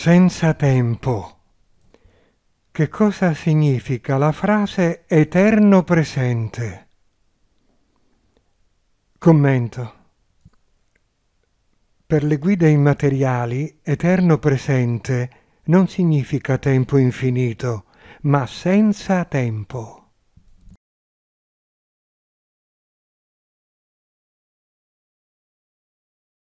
senza tempo. Che cosa significa la frase eterno presente? Commento. Per le guide immateriali, eterno presente non significa tempo infinito, ma senza tempo.